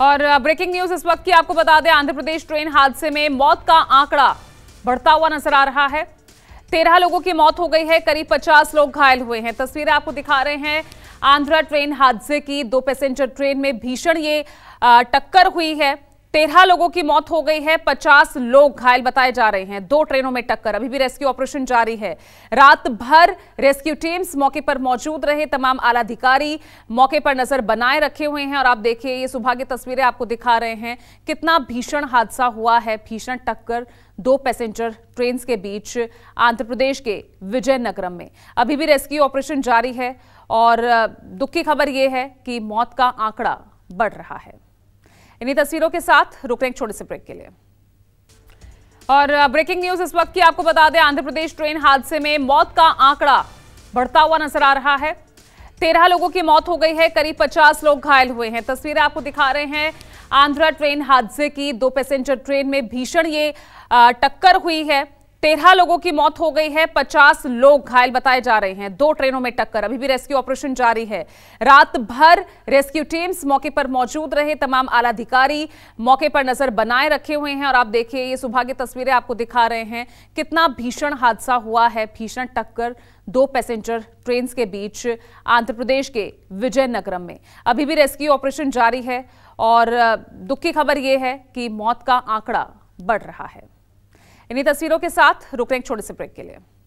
और breaking news इस वक्त की आपको बता दें आंध्र प्रदेश ट्रेन हादसे में मौत का आंकड़ा बढ़ता हुआ नजर आ रहा है तेरह लोगों की मौत हो गई है करीब पचास लोग घायल हुए हैं तस्वीरें आपको दिखा रहे हैं आंध्रा ट्रेन हादसे की दो पैसेंजर ट्रेन में भीषण ये टक्कर हुई है तेरह लोगों की मौत हो गई है पचास लोग घायल बताए जा रहे हैं दो ट्रेनों में टक्कर अभी भी रेस्क्यू ऑपरेशन जारी है रात भर रेस्क्यू टीम्स मौके पर मौजूद रहे तमाम आला अधिकारी मौके पर नजर बनाए रखे हुए हैं और आप देखिए ये सुबह की तस्वीरें आपको दिखा रहे हैं कितना भीषण हादसा हुआ है भीषण टक्कर दो पैसेंजर ट्रेन के बीच आंध्र प्रदेश के विजयनगरम में अभी भी रेस्क्यू ऑपरेशन जारी है और दुख की खबर यह है कि मौत का आंकड़ा बढ़ रहा है इन्हीं तस्वीरों के साथ रुक रहे छोटे से ब्रेक के लिए और ब्रेकिंग न्यूज इस वक्त की आपको बता दें आंध्र प्रदेश ट्रेन हादसे में मौत का आंकड़ा बढ़ता हुआ नजर आ रहा है तेरह लोगों की मौत हो गई है करीब पचास लोग घायल हुए हैं तस्वीरें आपको दिखा रहे हैं आंध्रा ट्रेन हादसे की दो पैसेंजर ट्रेन में भीषण ये टक्कर हुई है तेरह लोगों की मौत हो गई है पचास लोग घायल बताए जा रहे हैं दो ट्रेनों में टक्कर अभी भी रेस्क्यू ऑपरेशन जारी है रात भर रेस्क्यू टीम्स मौके पर मौजूद रहे तमाम आला अधिकारी मौके पर नजर बनाए रखे हुए हैं और आप देखिए ये सुबह की तस्वीरें आपको दिखा रहे हैं कितना भीषण हादसा हुआ है भीषण टक्कर दो पैसेंजर ट्रेन के बीच आंध्र प्रदेश के विजयनगरम में अभी भी रेस्क्यू ऑपरेशन जारी है और दुख की खबर यह है कि मौत का आंकड़ा बढ़ रहा है इन्हीं तस्वीरों के साथ रुक रहे छोटे से ब्रेक के लिए